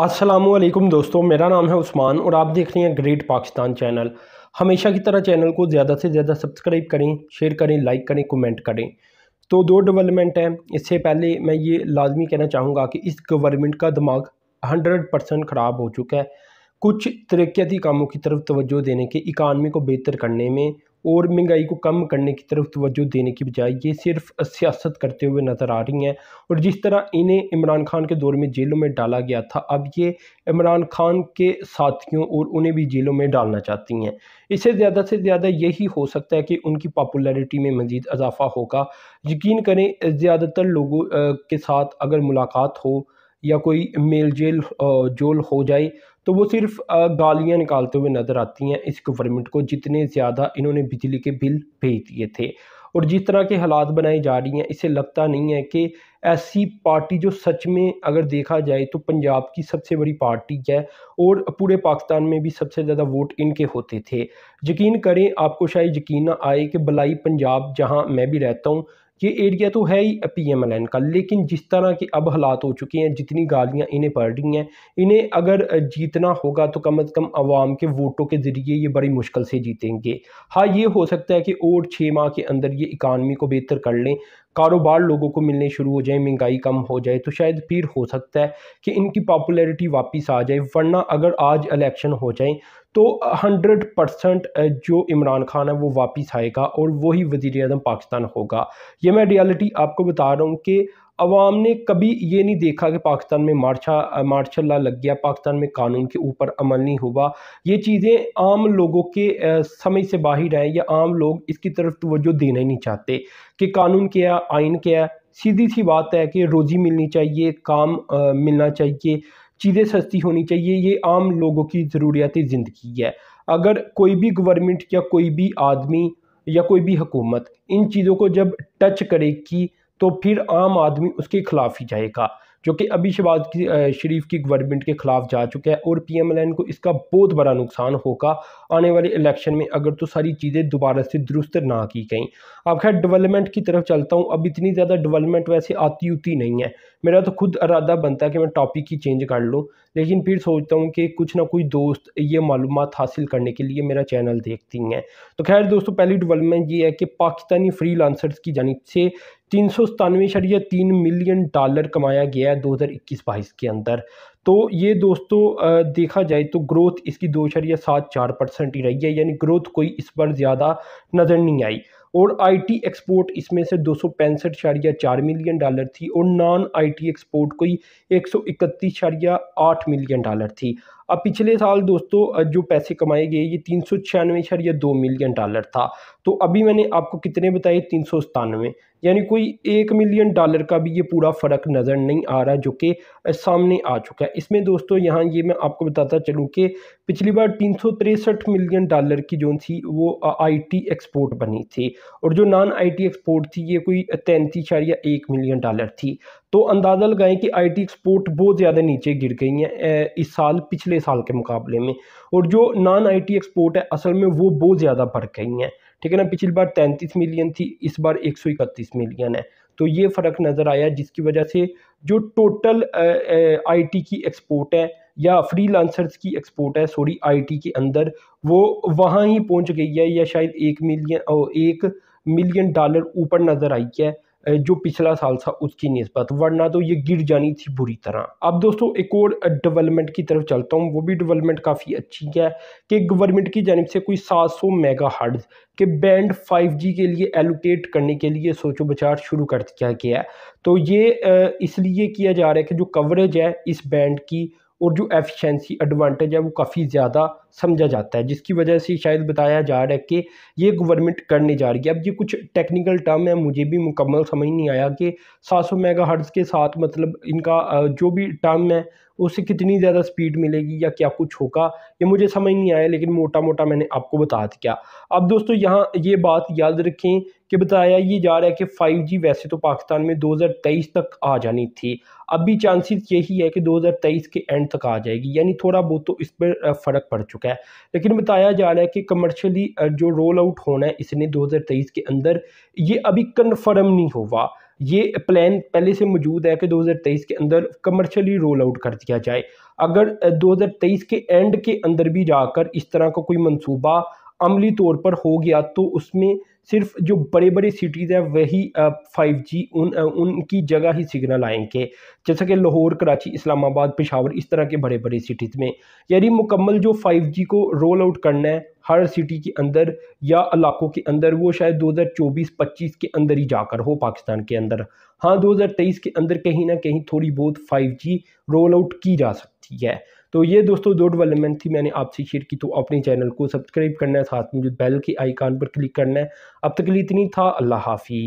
असलम दोस्तों मेरा नाम है उस्मान और आप देख रहे हैं ग्रेट पाकिस्तान चैनल हमेशा की तरह चैनल को ज़्यादा से ज़्यादा सब्सक्राइब करें शेयर करें लाइक करें कमेंट करें तो दो डेवलपमेंट हैं इससे पहले मैं ये लाजमी कहना चाहूँगा कि इस गवर्नमेंट का दिमाग हंड्रेड परसेंट ख़राब हो चुका है कुछ तरक्याती कामों की तरफ तवज्जो देने के इकानमी को बेहतर करने में और महंगाई को कम करने की तरफ तवज्जो देने की बजाय ये सिर्फ सियासत करते हुए नज़र आ रही हैं और जिस तरह इन्हें इमरान खान के दौर में जेलों में डाला गया था अब ये इमरान खान के साथियों और उन्हें भी जेलों में डालना चाहती हैं इससे ज़्यादा से ज़्यादा यही हो सकता है कि उनकी पॉपुलैरिटी में मज़ीद इजाफा होगा यकीन करें ज़्यादातर लोगों के साथ अगर मुलाकात हो या कोई मेल जेल जोल हो जाए तो वो सिर्फ गालियाँ निकालते हुए नज़र आती हैं इस गवर्नमेंट को जितने ज़्यादा इन्होंने बिजली के बिल भेज दिए थे और जिस तरह के हालात बनाए जा रही हैं इसे लगता नहीं है कि ऐसी पार्टी जो सच में अगर देखा जाए तो पंजाब की सबसे बड़ी पार्टी है और पूरे पाकिस्तान में भी सबसे ज़्यादा वोट इनके होते थे यकीन करें आपको शायद यकीन ना आए कि भलाई पंजाब जहाँ मैं भी रहता हूँ ये एरिया तो है ही पी एम एल एन का लेकिन जिस तरह के अब हालात हो चुके हैं जितनी गालियाँ इन्हें पड़ रही हैं इन्हें अगर जीतना होगा तो कम अज़ कम आवाम के वोटों के ज़रिए ये बड़ी मुश्किल से जीतेंगे हाँ ये हो सकता है कि और छः माह के अंदर ये इकानमी को बेहतर कर लें कारोबार लोगों को मिलने शुरू हो जाए महंगाई कम हो जाए तो शायद फिर हो सकता है कि इनकी पॉपुलैरिटी वापस आ जाए वरना अगर आज इलेक्शन हो जाए तो हंड्रेड परसेंट जो इमरान खान है वो वापस आएगा और वही वजीर अजम पाकिस्तान होगा ये मैं रियलिटी आपको बता रहा हूँ कि अवाम ने कभी ये नहीं देखा कि पाकिस्तान में मार्शा मार्शल ला लग गया पाकिस्तान में कानून के ऊपर अमल नहीं हुआ ये चीज़ें आम लोगों के समझ से बाहर हैं या आम लोग इसकी तरफ तोज्जो देना ही नहीं चाहते कि कानून क्या है आइन क्या है सीधी सी बात है कि रोज़ी मिलनी चाहिए काम आ, मिलना चाहिए चीज़ें सस्ती होनी चाहिए ये आम लोगों की ज़रूरियात ज़िंदगी है अगर कोई भी गवर्नमेंट या कोई भी आदमी या कोई भी हुकूमत इन चीज़ों को जब टच करेगी तो फिर आम आदमी उसके खिलाफ ही जाएगा जो कि अभी शहबाज की शरीफ की गवर्नमेंट के ख़िलाफ़ जा चुका है और पी एम एल एन को इसका बहुत बड़ा नुकसान होगा आने वाले इलेक्शन में अगर तो सारी चीज़ें दोबारा से दुरुस्त ना की गई अब खैर डेवलपमेंट की तरफ चलता हूँ अब इतनी ज़्यादा डेवलपमेंट वैसे आती उती नहीं है मेरा तो खुद इरादा बनता है कि मैं टॉपिक ही चेंज कर लूँ लेकिन फिर सोचता हूँ कि कुछ ना कुछ दोस्त ये मालूम हासिल करने के लिए मेरा चैनल देखती हैं तो खैर दोस्तों पहली डेवलपमेंट ये है कि पाकिस्तानी फ्री की जानब से तीन सौ सतानवे शरिया तीन मिलियन डॉलर कमाया गया है दो हज़ार इक्कीस बाईस के अंदर तो ये दोस्तों देखा जाए तो ग्रोथ इसकी दो शरिया सात चार परसेंट ही रही है यानी ग्रोथ कोई इस पर ज़्यादा नज़र नहीं आई और आईटी एक्सपोर्ट इसमें से दो सौ पैंसठ शारिया चार मिलियन डॉलर थी और नॉन आईटी एक्सपोर्ट कोई एक सौ इकतीस शारिया आठ मिलियन डॉलर थी अब पिछले साल दोस्तों जो पैसे कमाए गए ये तीन सौ छियानवे या दो मिलियन डॉलर था तो अभी मैंने आपको कितने बताए तीन सौ सतानवे यानी कोई एक मिलियन डॉलर का भी ये पूरा फ़र्क नज़र नहीं आ रहा जो कि सामने आ चुका है इसमें दोस्तों यहाँ ये मैं आपको बताता चलूँ कि पिछली बार तीन मिलियन डॉलर की जो थी वो आईटी एक्सपोर्ट बनी थी और जो नॉन आईटी एक्सपोर्ट थी ये कोई तैंतीस या एक मिलियन डॉलर थी तो अंदाज़ा लगाएं कि आईटी एक्सपोर्ट बहुत ज़्यादा नीचे गिर गई हैं इस साल पिछले साल के मुकाबले में और जो नॉन आईटी एक्सपोर्ट है असल में वो बहुत ज़्यादा बढ़ गई हैं ठीक है ना पिछली बार तैंतीस मिलियन थी इस बार एक सौ इकतीस मिलियन है तो ये फ़र्क नज़र आया जिसकी वजह से जो टोटल आई की एक्सपोर्ट है या फ्रीलांसर्स की एक्सपोर्ट है सॉरी आईटी के अंदर वो वहाँ ही पहुँच गई है या शायद एक मिलियन एक मिलियन डॉलर ऊपर नज़र आई है जो पिछला साल था उसकी नस्बत वरना तो ये गिर जानी थी बुरी तरह अब दोस्तों एक और डेवलपमेंट की तरफ चलता हूँ वो भी डेवलपमेंट काफ़ी अच्छी है कि गवर्नमेंट की जानब से कोई 700 मेगा हार्ड के बैंड 5G के लिए एलोकेट करने के लिए सोचो बचार शुरू कर दिया गया है तो ये इसलिए किया जा रहा है कि जो कवरेज है इस बैंड की और जो एफिशिएंसी एडवांटेज है वो काफ़ी ज़्यादा समझा जाता है जिसकी वजह से शायद बताया जा रहा है कि ये गवर्नमेंट करने जा रही है अब ये कुछ टेक्निकल टर्म है मुझे भी मुकम्मल समझ नहीं आया कि सात सौ मेगा के साथ मतलब इनका जो भी टर्म है उससे कितनी ज़्यादा स्पीड मिलेगी या क्या कुछ होगा ये मुझे समझ नहीं आया लेकिन मोटा मोटा मैंने आपको बता दिया अब दोस्तों यहाँ ये बात याद रखें कि बताया ये जा रहा है कि 5G वैसे तो पाकिस्तान में 2023 तक आ जानी थी अभी चांसेस यही है कि 2023 के एंड तक आ जाएगी यानी थोड़ा बहुत तो इस पर फ़र्क पड़ चुका है लेकिन बताया जा रहा है कि कमर्शली जो रोल आउट होना है इसने 2023 के अंदर ये अभी कन्फर्म नहीं हुआ ये प्लान पहले से मौजूद है कि 2023 के अंदर कमर्शली रोल आउट कर दिया जाए अगर 2023 के एंड के अंदर भी जाकर इस तरह का को कोई मंसूबा अमली तौर पर हो गया तो उसमें सिर्फ जो बड़े बड़े सिटीज़ हैं वही फाइव जी उन उनकी जगह ही सिग्नल आएंगे जैसे कि लाहौर कराची इस्लामाबाद पेशावर इस तरह के बड़े बड़े सिटीज़ में यानी मुकम्मल जो फाइव जी को रोल आउट करना है हर सिटी के अंदर या इलाकों के अंदर वो शायद दो हज़ार चौबीस पच्चीस के अंदर ही जाकर हो पाकिस्तान के अंदर हाँ दो हज़ार तेईस के अंदर कहीं ना कहीं थोड़ी बहुत फ़ाइव जी रोल आउट की जा सकती है तो ये दोस्तों दो डेवलपमेंट थी मैंने आपसे शेयर की तो अपने चैनल को सब्सक्राइब करना है साथ में जो बेल के आइकान पर क्लिक करना है अब तक के लिए इतनी था अल्लाह हाफिज़